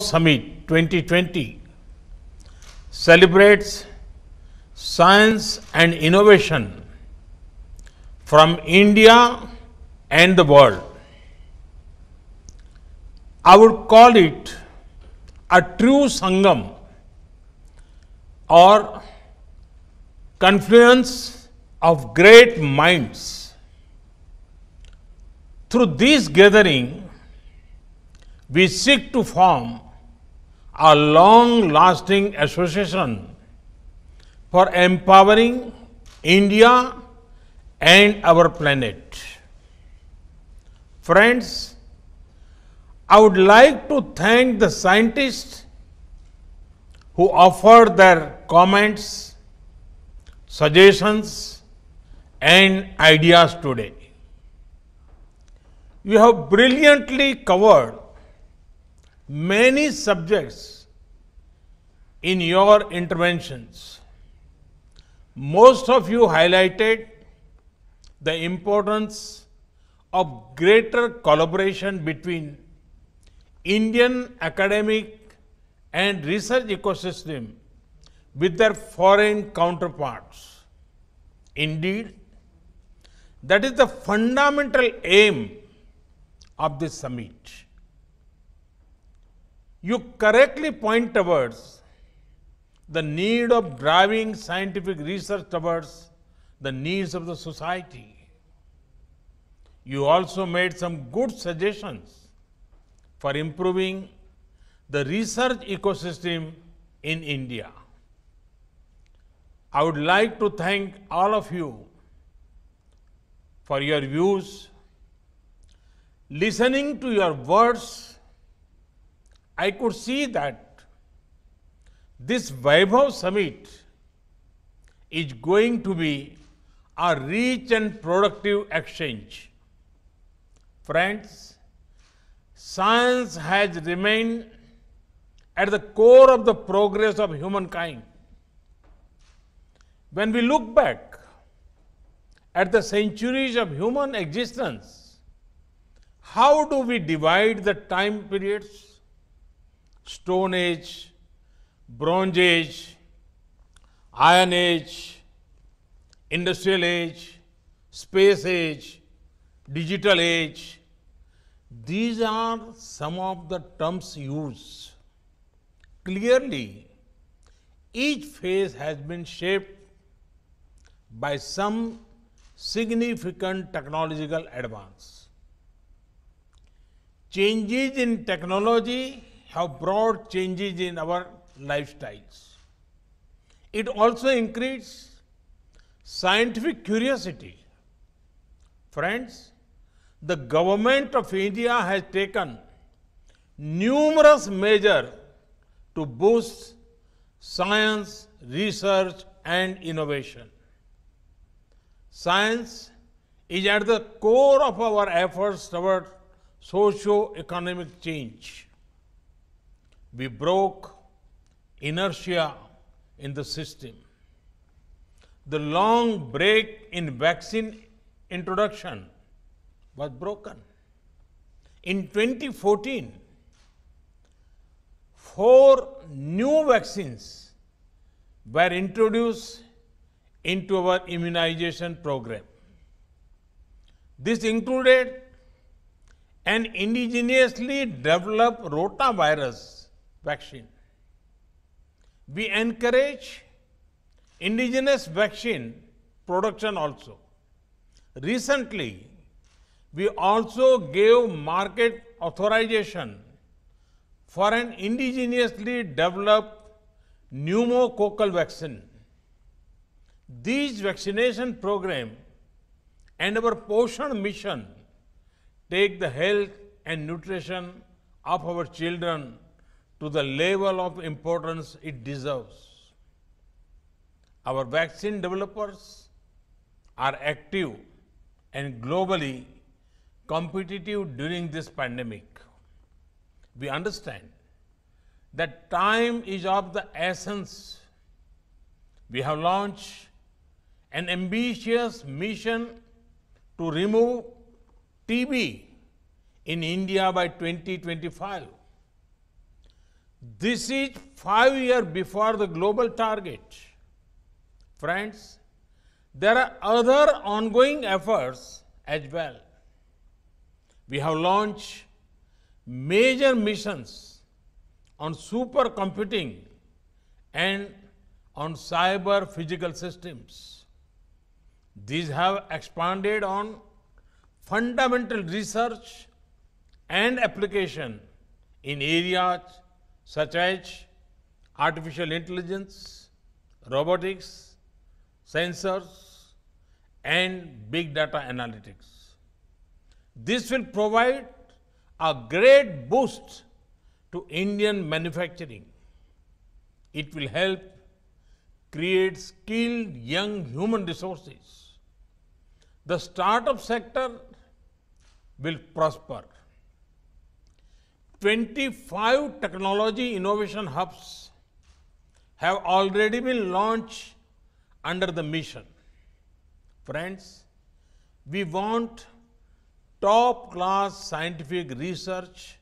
Summit 2020 celebrates science and innovation from India and the world. I would call it a true Sangam or confluence of great minds. Through this gathering, we seek to form a long lasting association for empowering India and our planet. Friends, I would like to thank the scientists who offered their comments, suggestions, and ideas today. You have brilliantly covered many subjects in your interventions. Most of you highlighted the importance of greater collaboration between Indian academic and research ecosystem with their foreign counterparts. Indeed, that is the fundamental aim of this summit you correctly point towards the need of driving scientific research towards the needs of the society. You also made some good suggestions for improving the research ecosystem in India. I would like to thank all of you for your views, listening to your words I could see that this Vaibhav summit is going to be a rich and productive exchange. Friends, science has remained at the core of the progress of humankind. When we look back at the centuries of human existence, how do we divide the time periods? Stone Age, Bronze Age, Iron Age, Industrial Age, Space Age, Digital Age. These are some of the terms used. Clearly, each phase has been shaped by some significant technological advance. Changes in technology have brought changes in our lifestyles. It also increased scientific curiosity. Friends, the government of India has taken numerous measures to boost science, research and innovation. Science is at the core of our efforts toward socio-economic change. We broke inertia in the system. The long break in vaccine introduction was broken. In 2014, four new vaccines were introduced into our immunization program. This included an indigenously developed rotavirus vaccine. We encourage indigenous vaccine production also. Recently, we also gave market authorization for an indigenously developed pneumococcal vaccine. These vaccination program and our portion mission take the health and nutrition of our children to the level of importance it deserves. Our vaccine developers are active and globally competitive during this pandemic. We understand that time is of the essence. We have launched an ambitious mission to remove TB in India by 2025. This is five years before the global target. Friends, there are other ongoing efforts as well. We have launched major missions on supercomputing and on cyber physical systems. These have expanded on fundamental research and application in areas such as artificial intelligence, robotics, sensors, and big data analytics. This will provide a great boost to Indian manufacturing. It will help create skilled young human resources. The startup sector will prosper. 25 technology innovation hubs have already been launched under the mission. Friends, we want top class scientific research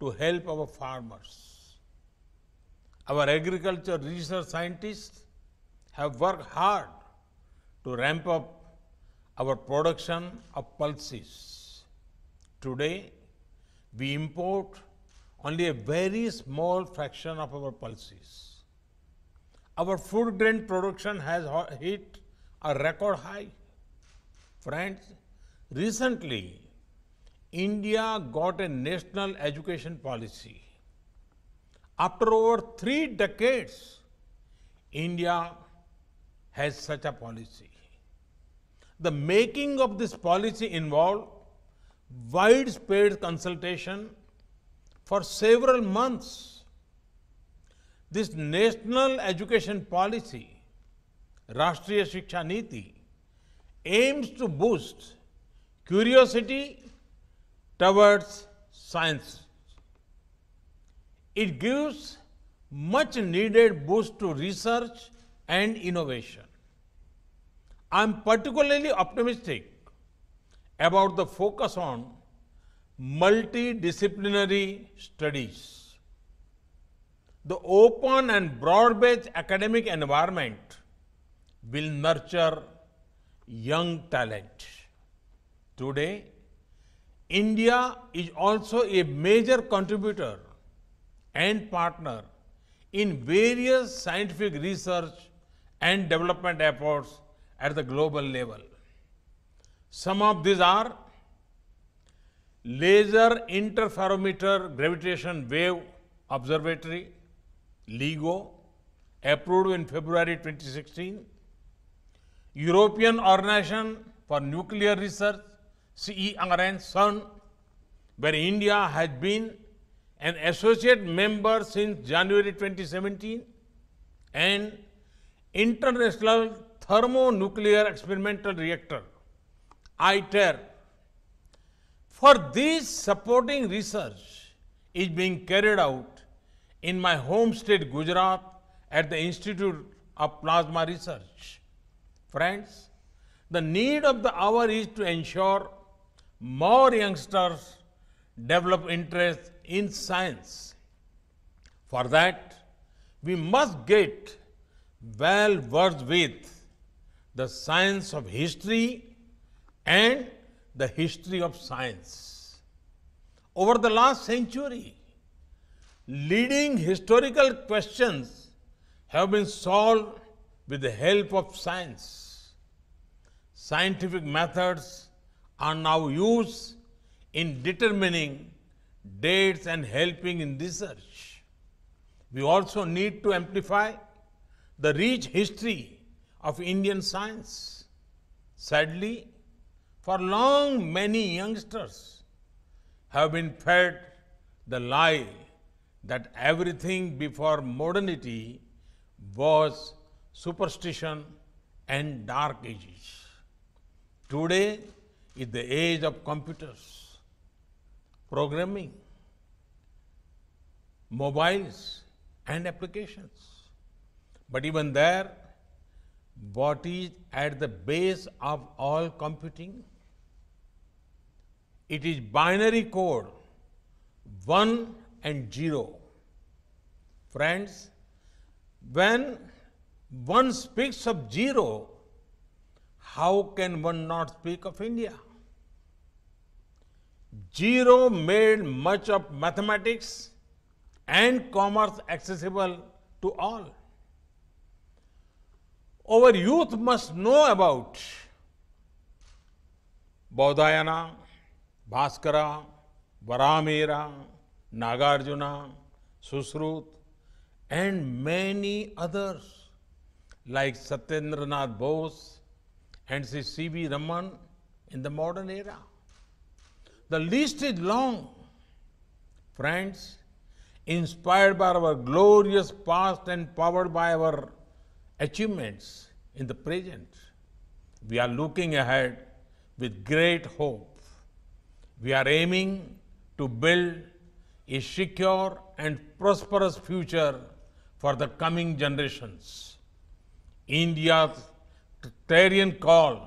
to help our farmers. Our agriculture research scientists have worked hard to ramp up our production of pulses. Today, we import only a very small fraction of our pulses. Our food grain production has hit a record high. Friends, recently India got a national education policy. After over three decades, India has such a policy. The making of this policy involved widespread consultation for several months. This national education policy, Rashtriya Shiksha Niti, aims to boost curiosity towards science. It gives much needed boost to research and innovation. I am particularly optimistic about the focus on multidisciplinary studies. The open and broad-based academic environment will nurture young talent. Today, India is also a major contributor and partner in various scientific research and development efforts at the global level. Some of these are laser interferometer gravitation wave observatory, LIGO, approved in February 2016, European Organization for Nuclear Research, CERN, CERN, where India has been an associate member since January 2017, and International Thermonuclear Experimental Reactor, ITER, for this supporting research is being carried out in my home state Gujarat at the Institute of Plasma Research. Friends, the need of the hour is to ensure more youngsters develop interest in science. For that, we must get well versed with the science of history and the history of science. Over the last century, leading historical questions have been solved with the help of science. Scientific methods are now used in determining dates and helping in research. We also need to amplify the rich history of Indian science. Sadly, for long, many youngsters have been fed the lie that everything before modernity was superstition and dark ages. Today is the age of computers, programming, mobiles, and applications. But even there, what is at the base of all computing it is binary code 1 and 0. Friends, when one speaks of zero, how can one not speak of India? Zero made much of mathematics and commerce accessible to all. Our youth must know about Bodhayana, Bhaskara, ವರಾಮೀರ Nagarjuna, ಸುಶ್ರುತ್ and many others like Satyendranath Bose and Sri C.V. Raman in the modern era. The list is long. Friends, inspired by our glorious past and powered by our achievements in the present, we are looking ahead with great hope we are aiming to build a secure and prosperous future for the coming generations. India's clarion call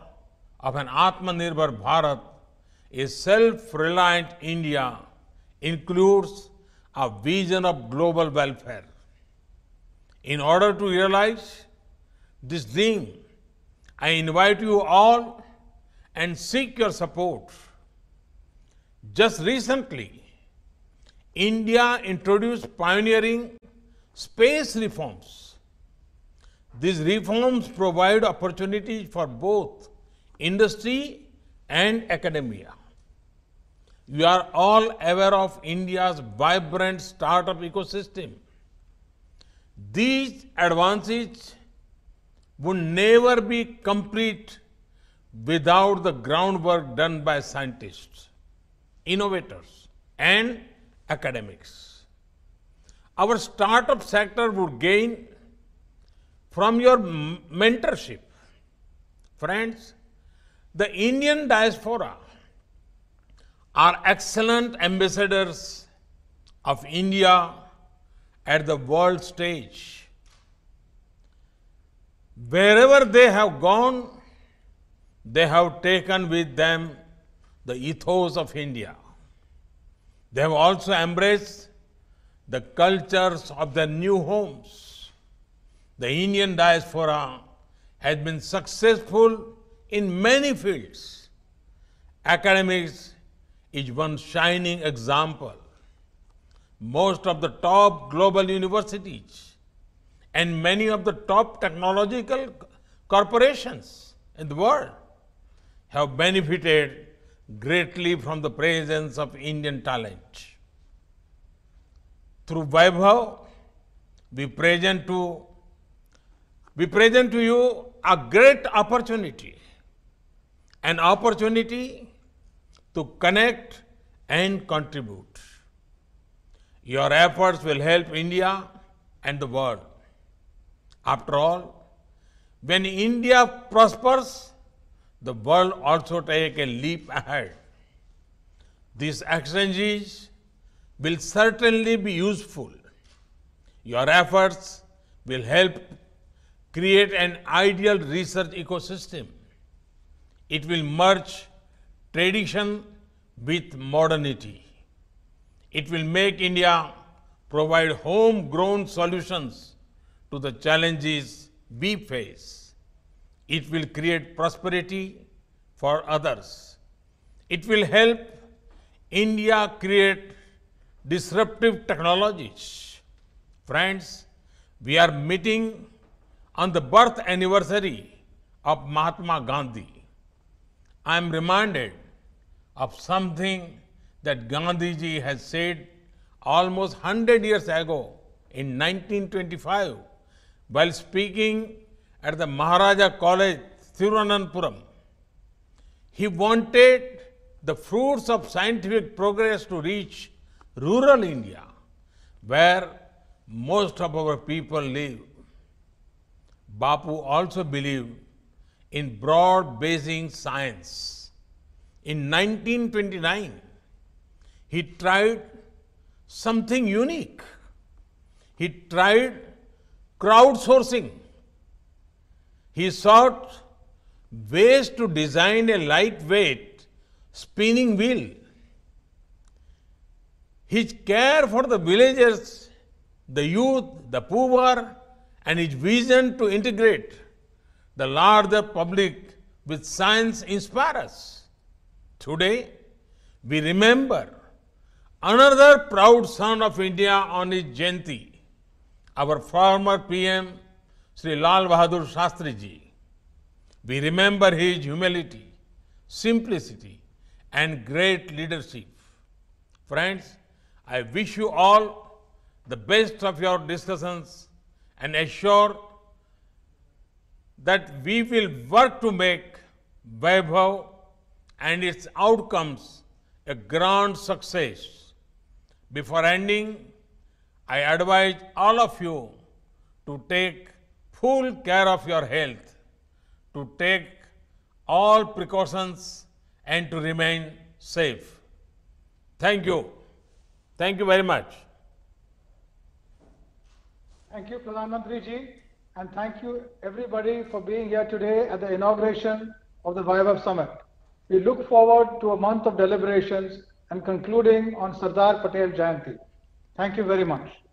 of an Atmanirbhar Bharat, a self-reliant India, includes a vision of global welfare. In order to realize this dream, I invite you all and seek your support just recently, India introduced pioneering space reforms. These reforms provide opportunities for both industry and academia. You are all aware of India's vibrant startup ecosystem. These advances would never be complete without the groundwork done by scientists innovators, and academics. Our startup sector would gain from your mentorship. Friends, the Indian diaspora are excellent ambassadors of India at the world stage. Wherever they have gone, they have taken with them the ethos of India. They have also embraced the cultures of their new homes. The Indian diaspora has been successful in many fields. Academics is one shining example. Most of the top global universities and many of the top technological corporations in the world have benefited greatly from the presence of Indian talent. Through Vaibhav, we present to we present to you a great opportunity, an opportunity to connect and contribute. Your efforts will help India and the world. After all, when India prospers, the world also take a leap ahead. These exchanges will certainly be useful. Your efforts will help create an ideal research ecosystem. It will merge tradition with modernity. It will make India provide homegrown solutions to the challenges we face. It will create prosperity for others. It will help India create disruptive technologies. Friends, we are meeting on the birth anniversary of Mahatma Gandhi. I am reminded of something that Gandhiji has said almost 100 years ago in 1925 while speaking at the Maharaja College, Thiruvananthapuram. He wanted the fruits of scientific progress to reach rural India, where most of our people live. Bapu also believed in broad basing science. In 1929, he tried something unique. He tried crowdsourcing he sought ways to design a lightweight spinning wheel. His care for the villagers, the youth, the poor, and his vision to integrate the larger public with science inspire us. Today, we remember another proud son of India on his Jayanti, our former PM Sri Lal Bahadur Shastri ji. We remember his humility, simplicity, and great leadership. Friends, I wish you all the best of your discussions and assure that we will work to make Vaibhav and its outcomes a grand success. Before ending, I advise all of you to take full care of your health, to take all precautions and to remain safe. Thank you. Thank you very much. Thank you, Pradhan Mantri ji, and thank you everybody for being here today at the inauguration of the Vaibhav Summit. We look forward to a month of deliberations and concluding on Sardar Patel Jayanti. Thank you very much.